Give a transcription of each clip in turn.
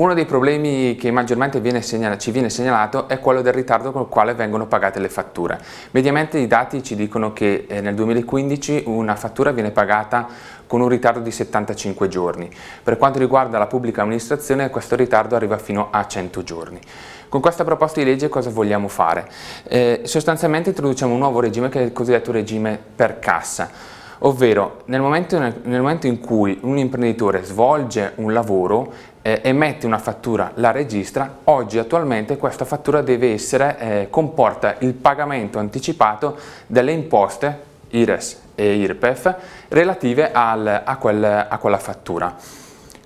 Uno dei problemi che maggiormente viene segnala, ci viene segnalato è quello del ritardo con il quale vengono pagate le fatture. Mediamente i dati ci dicono che eh, nel 2015 una fattura viene pagata con un ritardo di 75 giorni. Per quanto riguarda la pubblica amministrazione questo ritardo arriva fino a 100 giorni. Con questa proposta di legge cosa vogliamo fare? Eh, sostanzialmente introduciamo un nuovo regime che è il cosiddetto regime per cassa ovvero nel momento, nel momento in cui un imprenditore svolge un lavoro eh, emette una fattura, la registra, oggi attualmente questa fattura deve essere, eh, comporta il pagamento anticipato delle imposte IRES e IRPEF relative al, a, quel, a quella fattura.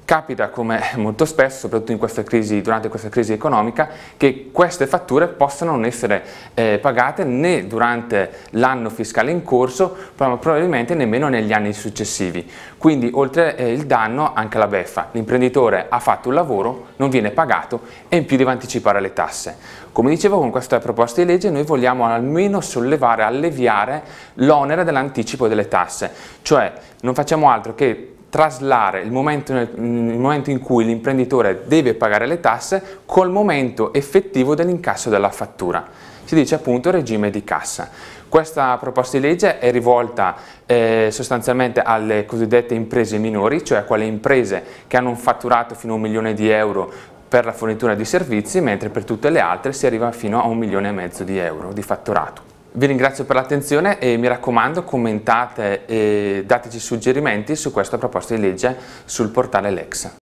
Capita come molto spesso, soprattutto in questa crisi, durante questa crisi economica, che queste fatture possano non essere eh, pagate né durante l'anno fiscale in corso, ma probabilmente nemmeno negli anni successivi. Quindi oltre eh, il danno anche la beffa. L'imprenditore ha fatto un lavoro, non viene pagato e in più deve anticipare le tasse. Come dicevo, con questa proposta di legge noi vogliamo almeno sollevare, alleviare l'onere dell'anticipo delle tasse, cioè non facciamo altro che traslare il momento, mm, il momento in cui l'imprenditore deve pagare le tasse col momento effettivo dell'incasso della fattura. Si dice appunto regime di cassa. Questa proposta di legge è rivolta eh, sostanzialmente alle cosiddette imprese minori, cioè a quelle imprese che hanno un fatturato fino a un milione di euro per la fornitura di servizi, mentre per tutte le altre si arriva fino a un milione e mezzo di euro di fatturato. Vi ringrazio per l'attenzione e mi raccomando commentate e dateci suggerimenti su questa proposta di legge sul portale Lex.